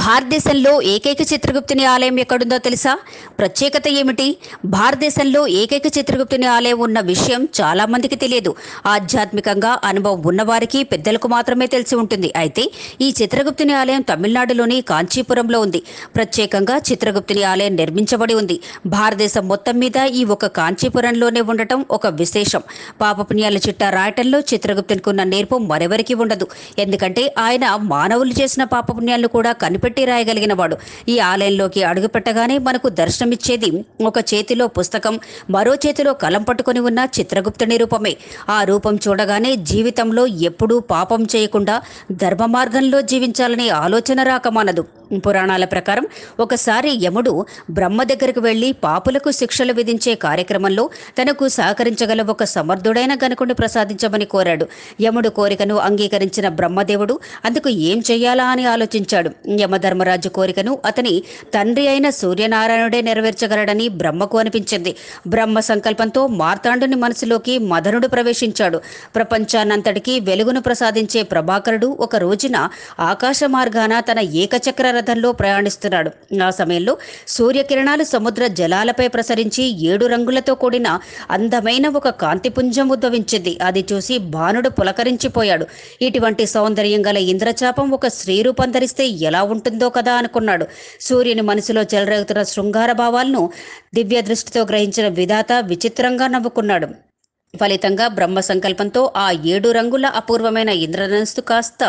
భారతదేశంలో ఏకైక చిత్రగుప్తుని ఆలయం ఎక్కడుందో తెలుసా ప్రత్యేకత ఏమిటి భారతదేశంలో ఏకైక చిత్రగుప్తుని ఆలయం ఉన్న విషయం చాలామందికి తెలియదు ఆధ్యాత్మికంగా అనుభవం ఉన్నవారికి పెద్దలకు మాత్రమే తెలిసి ఉంటుంది అయితే ఈ చిత్రగుప్తుని ఆలయం తమిళనాడులోని కాంచీపురంలో ఉంది ప్రత్యేకంగా చిత్రగుప్తుని ఆలయం నిర్మించబడి ఉంది భారతదేశం మొత్తం మీద ఈ ఒక కాంచీపురంలోనే ఉండటం ఒక విశేషం పాపపుణ్యాల చిట్టా రాయటంలో చిత్రగుప్తునికి ఉన్న నేర్పు మరెవరికి ఉండదు ఎందుకంటే ఆయన మానవులు చేసిన పాపపుణ్యాలను కూడా కనిపి కనిపెట్టి రాయగలిగిన వాడు ఈ ఆలయంలోకి అడుగుపెట్టగానే మనకు దర్శనమిచ్చేది ఒక చేతిలో పుస్తకం మరో చేతిలో కలం పట్టుకొని ఉన్న చిత్రగుప్తుని రూపమే ఆ రూపం చూడగానే జీవితంలో ఎప్పుడూ పాపం చేయకుండా ధర్మ మార్గంలో జీవించాలనే ఆలోచన రాకమానదు పురాణాల ప్రకారం ఒకసారి యముడు బ్రహ్మ దగ్గరకు వెళ్ళి పాపులకు శిక్షలు విధించే కార్యక్రమంలో తనకు సహకరించగల ఒక సమర్థుడైన గనుకుని ప్రసాదించమని కోరాడు యముడు కోరికను అంగీకరించిన బ్రహ్మదేవుడు అందుకు ఏం చెయ్యాలా అని ఆలోచించాడు యమధర్మరాజు కోరికను అతని తండ్రి అయిన సూర్యనారాయణుడే నెరవేర్చగలడని బ్రహ్మకు అనిపించింది బ్రహ్మ సంకల్పంతో మార్తాండుని మనసులోకి మదనుడు ప్రవేశించాడు ప్రపంచాన్నంతటికీ వెలుగును ప్రసాదించే ప్రభాకరుడు ఒక రోజున ఆకాశ మార్గాన తన ఏకచక్ర రథంలో ప్రయాణిస్తున్నాడు ఆ సమయంలో సూర్యకిరణాలు సముద్ర జలాలపై ప్రసరించి ఏడు రంగులతో కూడిన అందమైన ఒక కాంతిపుంజం ఉద్భవించింది అది చూసి బాణుడు పులకరించిపోయాడు ఇటువంటి సౌందర్యం గల ఇంద్రచాపం ఒక స్త్రీ రూపం ధరిస్తే ఎలా ఉంటుందో కదా అనుకున్నాడు సూర్యుని మనసులో చెలరేగుతున్న శృంగార భావాలను దివ్య దృష్టితో గ్రహించిన విధాత విచిత్రంగా నవ్వుకున్నాడు ఫలితంగా బ్రహ్మ సంకల్పంతో ఆ ఏడు రంగుల అపూర్వమైన ఇంద్రధనస్సు కాస్త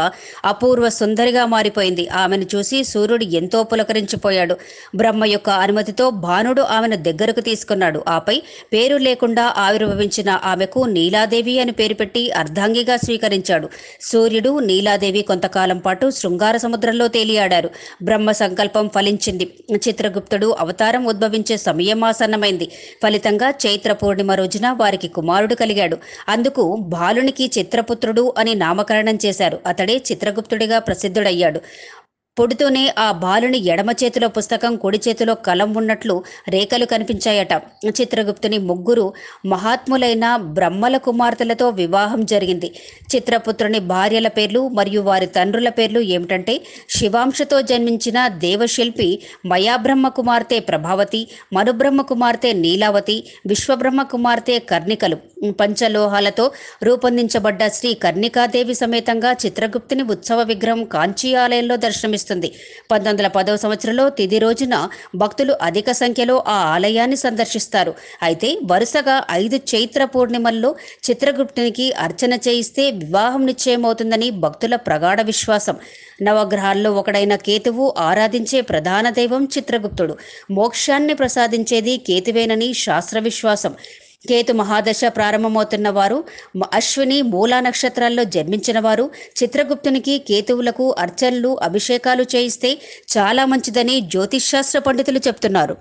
అపూర్వ సుందరిగా మారిపోయింది ఆమెను చూసి సూర్యుడు ఎంతో పులకరించిపోయాడు బ్రహ్మ యొక్క అనుమతితో భానుడు ఆమెను దగ్గరకు తీసుకున్నాడు ఆపై పేరు లేకుండా ఆవిర్భవించిన ఆమెకు నీలాదేవి అని పేరు పెట్టి అర్ధాంగిగా స్వీకరించాడు సూర్యుడు నీలాదేవి కొంతకాలం పాటు శృంగార సముద్రంలో తేలియాడారు బ్రహ్మ సంకల్పం ఫలించింది చిత్రగుప్తుడు అవతారం ఉద్భవించే సమయం ఆసన్నమైంది ఫలితంగా చైత్ర పూర్ణిమ రోజున వారికి కుమారుడు తమ్ముడు కలిగాడు అందుకు బాలునికి చిత్రపుత్రుడు అని నామకరణం చేశారు అతడే చిత్రగుప్తుడిగా ప్రసిద్ధుడయ్యాడు పొడితోనే ఆ బాలుని ఎడమ చేతిలో పుస్తకం కుడి చేతిలో కలం ఉన్నట్లు రేఖలు కనిపించాయట చిత్రగుప్తుని ముగ్గురు మహాత్ములైన బ్రహ్మల కుమార్తెలతో వివాహం జరిగింది చిత్రపుత్రుని భార్యల పేర్లు మరియు వారి తండ్రుల పేర్లు ఏమిటంటే శివాంశతో జన్మించిన దేవశిల్పి మయాబ్రహ్మ కుమార్తె ప్రభావతి మనుబ్రహ్మ కుమార్తె నీలావతి విశ్వబ్రహ్మ కుమార్తె కర్ణికలు పంచలోహాలతో రూపొందించబడ్డ శ్రీ కర్ణికాదేవి సమేతంగా చిత్రగుప్తుని ఉత్సవ విగ్రహం కాంచీ ఆలయంలో దర్శనమిస్తుంది కనిపిస్తుంది పంతొమ్మిది వందల పదవ సంవత్సరంలో తిది రోజున భక్తులు అధిక సంఖ్యలో ఆ ఆలయాన్ని సందర్శిస్తారు అయితే వరుసగా ఐదు చైత్ర పూర్ణిమల్లో చిత్రగుప్తునికి అర్చన చేయిస్తే వివాహం నిశ్చయమవుతుందని భక్తుల ప్రగాఢ విశ్వాసం నవగ్రహాల్లో ఒకడైన కేతువు ఆరాధించే ప్రధాన దైవం చిత్రగుప్తుడు మోక్షాన్ని ప్రసాదించేది కేతువేనని శాస్త్ర విశ్వాసం కేతు మహాదశ ప్రారంభమవుతున్న వారు అశ్విని మూలా నక్షత్రాల్లో జన్మించిన వారు చిత్రగుప్తునికి కేతువులకు అర్చనలు అభిషేకాలు చేయిస్తే చాలా మంచిదని జ్యోతిష్శాస్త్ర పండితులు చెప్తున్నారు